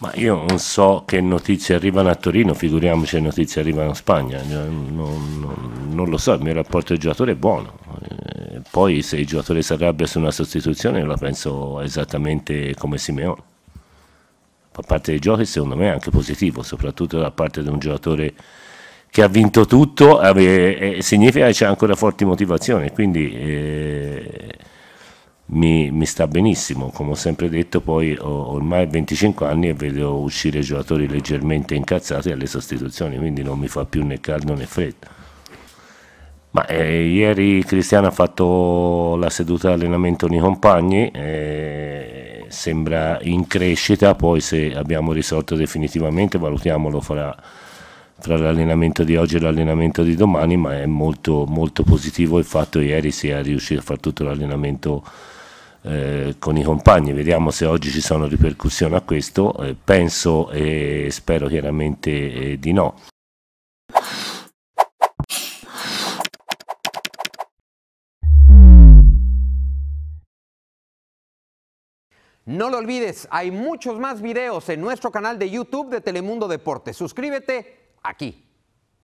Ma io non so che notizie arrivano a Torino, figuriamoci che notizie arrivano in Spagna, non, non, non, lo so, il mio rapporto del giocatore è buono. Eh, poi se il giocatore si arrabbia su una sostituzione la penso esattamente come Simeone. Fa parte dei giochi secondo me è anche positivo, soprattutto da parte di un giocatore che ha vinto tutto, eh, significa che c'è ancora forti motivazioni, quindi eh, mi, mi, sta benissimo, come ho sempre detto, poi ho ormai 25 anni e vedo uscire giocatori leggermente incazzati alle sostituzioni, quindi non mi fa più né caldo né freddo. Ma eh, ieri Cristiano ha fatto la seduta di allenamento con i compagni, eh, sembra in crescita, poi se abbiamo risolto definitivamente valutiamolo fra fra l'allenamento di oggi e l'allenamento di domani, ma è molto, molto positivo il fatto che ieri sia riuscito a fare tutto l'allenamento eh, con i compagni, vediamo se oggi ci sono ripercussioni a questo, eh, penso e spero chiaramente eh, di no. No lo olvides, hay muchos más videos en nuestro canal de YouTube de Telemundo Deportes. Suscríbete aquí.